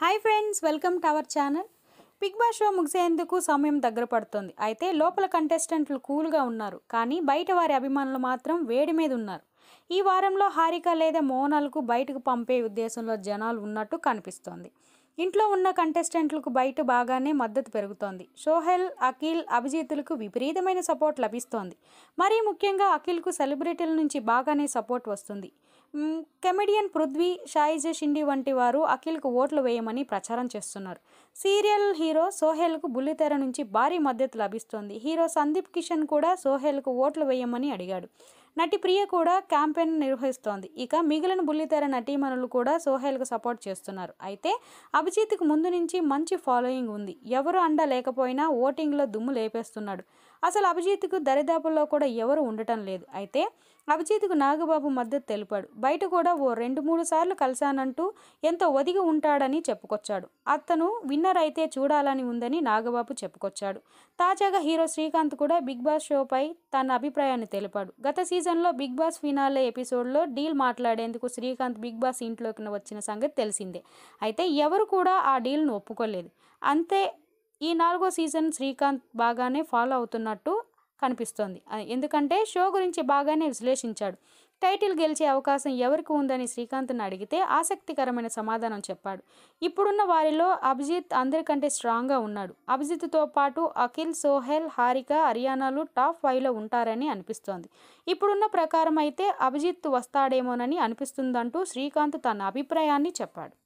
hi friends welcome to our channel big boss show ముగిసేందుకు సమయం దగ్గర పడుతుంది అయితే లోపల కంటెస్టెంట్లు కూల్గా ఉన్నారు కానీ బయట వారి అభిమానులు మాత్రం వేడి మీద ఉన్నారు ఈ వారంలో హారిక లేదా మోనాలకు బయటకు పంపే ఉద్దేశంలో జనాలు ఉన్నట్టు కనిపిస్తోంది ఇంట్లో ఉన్న కంటెస్టెంట్లకు బయట బాగానే మద్దతు పెరుగుతోంది సోహెల్ అఖిల్ అభిజిత్లకు విపరీతమైన సపోర్ట్ లభిస్తోంది మరీ ముఖ్యంగా అఖిల్కు సెలబ్రిటీల నుంచి బాగానే సపోర్ట్ వస్తుంది కెమెడియన్ పృథ్వీ షాయిజే షిండి వంటి వారు అఖిల్కు ఓట్లు వేయమని ప్రచారం చేస్తున్నారు సీరియల్ హీరో సోహెల్కు బుల్లితెర నుంచి భారీ మద్దతు లభిస్తోంది హీరో సందీప్ కిషన్ కూడా సోహెల్కు ఓట్లు వేయమని అడిగాడు నటి ప్రియ కూడా క్యాంపెయిన్ నిర్వహిస్తోంది ఇక మిగిలిన బుల్లితెర నటీమణులు కూడా సోహెల్కు సపోర్ట్ చేస్తున్నారు అయితే అభిజిత్కు ముందు నుంచి మంచి ఫాలోయింగ్ ఉంది ఎవరు అండ లేకపోయినా ఓటింగ్లో దుమ్ము లేపేస్తున్నాడు అసలు అభిజిత్కు దరిదాపుల్లో కూడా ఎవరు ఉండటం లేదు అయితే అభిజిత్కు నాగబాబు మద్దతు తెలిపాడు బయట కూడా ఓ రెండు మూడు సార్లు కలిశానంటూ ఎంతో ఒదిగి ఉంటాడని చెప్పుకొచ్చాడు అతను విన్నర్ అయితే చూడాలని ఉందని నాగబాబు చెప్పుకొచ్చాడు తాజాగా హీరో శ్రీకాంత్ కూడా బిగ్ బాస్ షోపై తన అభిప్రాయాన్ని తెలిపాడు గత సీజన్లో బిగ్ బాస్ ఫినాలే ఎపిసోడ్లో డీల్ మాట్లాడేందుకు శ్రీకాంత్ బిగ్ బాస్ ఇంట్లోకి వచ్చిన సంగతి తెలిసిందే అయితే ఎవరు కూడా ఆ డీల్ను ఒప్పుకోలేదు అంతే ఈ నాలుగో సీజన్ శ్రీకాంత్ బాగానే ఫాలో అవుతున్నట్టు కనిపిస్తోంది ఎందుకంటే షో గురించి బాగానే విశ్లేషించాడు టైటిల్ గెలిచే అవకాశం ఎవరికి ఉందని శ్రీకాంత్ను అడిగితే ఆసక్తికరమైన సమాధానం చెప్పాడు ఇప్పుడున్న వారిలో అభిజిత్ అందరికంటే స్ట్రాంగ్గా ఉన్నాడు అభిజిత్తో పాటు అఖిల్ సోహెల్ హారిక హర్యానాలు టాప్ ఫైవ్లో ఉంటారని అనిపిస్తోంది ఇప్పుడున్న ప్రకారం అయితే అభిజిత్ వస్తాడేమోనని అనిపిస్తుందంటూ శ్రీకాంత్ తన అభిప్రాయాన్ని చెప్పాడు